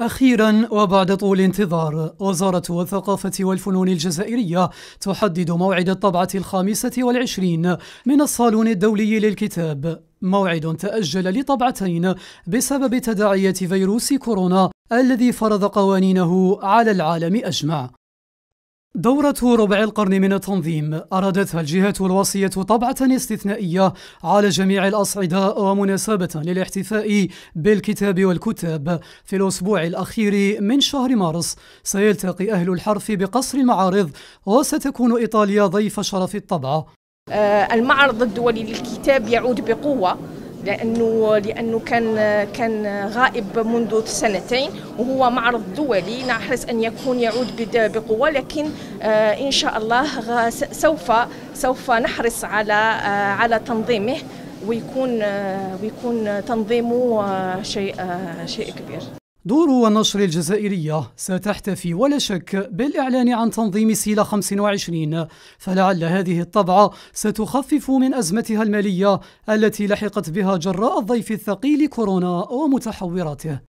أخيرا وبعد طول انتظار وزارة الثقافة والفنون الجزائرية تحدد موعد الطبعة الخامسة والعشرين من الصالون الدولي للكتاب موعد تأجل لطبعتين بسبب تداعيات فيروس كورونا الذي فرض قوانينه على العالم أجمع دورة ربع القرن من التنظيم أرادتها الجهات الوصية طبعة استثنائية على جميع الأصعدة ومناسبة للاحتفاء بالكتاب والكتاب في الأسبوع الأخير من شهر مارس سيلتقي أهل الحرف بقصر المعارض وستكون إيطاليا ضيف شرف الطبعة آه، المعرض الدولي للكتاب يعود بقوة لانه لانه كان كان غائب منذ سنتين وهو معرض دولي نحرص ان يكون يعود بقوه لكن آه، ان شاء الله سوف سوف نحرص على آه، على تنظيمه ويكون آه، ويكون تنظيمه شيء شيء كبير دور ونشر الجزائرية ستحتفي ولا شك بالإعلان عن تنظيم سيلا 25 فلعل هذه الطبعة ستخفف من أزمتها المالية التي لحقت بها جراء الضيف الثقيل كورونا ومتحوراته